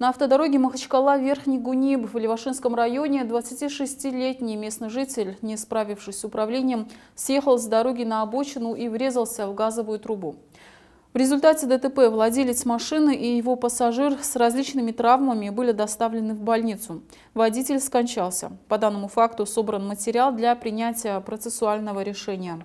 На автодороге Махачкала-Верхний Гуниб в Левашинском районе 26-летний местный житель, не справившись с управлением, съехал с дороги на обочину и врезался в газовую трубу. В результате ДТП владелец машины и его пассажир с различными травмами были доставлены в больницу. Водитель скончался. По данному факту собран материал для принятия процессуального решения.